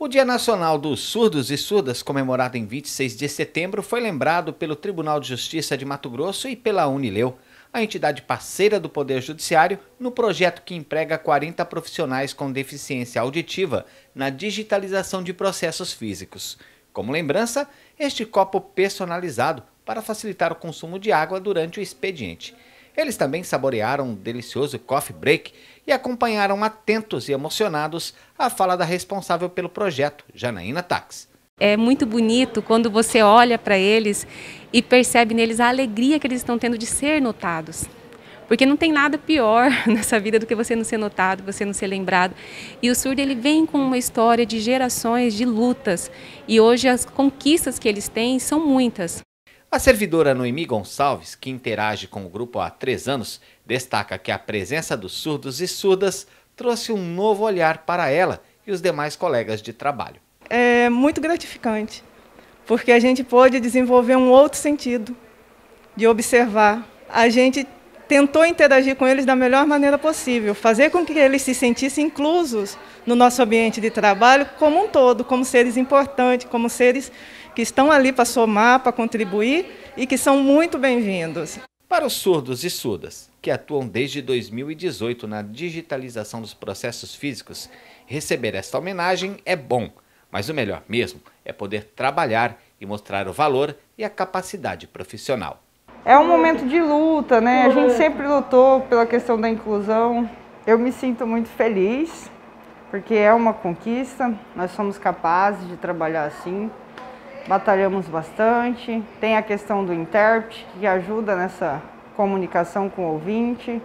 O Dia Nacional dos Surdos e Surdas, comemorado em 26 de setembro, foi lembrado pelo Tribunal de Justiça de Mato Grosso e pela Unileu, a entidade parceira do Poder Judiciário, no projeto que emprega 40 profissionais com deficiência auditiva na digitalização de processos físicos. Como lembrança, este copo personalizado para facilitar o consumo de água durante o expediente. Eles também saborearam um delicioso coffee break e acompanharam atentos e emocionados a fala da responsável pelo projeto, Janaína Tax. É muito bonito quando você olha para eles e percebe neles a alegria que eles estão tendo de ser notados. Porque não tem nada pior nessa vida do que você não ser notado, você não ser lembrado. E o surdo ele vem com uma história de gerações de lutas e hoje as conquistas que eles têm são muitas. A servidora Noemi Gonçalves, que interage com o grupo há três anos, destaca que a presença dos surdos e surdas trouxe um novo olhar para ela e os demais colegas de trabalho. É muito gratificante, porque a gente pôde desenvolver um outro sentido de observar. A gente tentou interagir com eles da melhor maneira possível, fazer com que eles se sentissem inclusos no nosso ambiente de trabalho como um todo, como seres importantes, como seres que estão ali para somar, para contribuir e que são muito bem-vindos. Para os surdos e surdas, que atuam desde 2018 na digitalização dos processos físicos, receber esta homenagem é bom, mas o melhor mesmo é poder trabalhar e mostrar o valor e a capacidade profissional. É um momento de luta, né? A gente sempre lutou pela questão da inclusão. Eu me sinto muito feliz, porque é uma conquista. Nós somos capazes de trabalhar assim. Batalhamos bastante. Tem a questão do intérprete, que ajuda nessa comunicação com o ouvinte.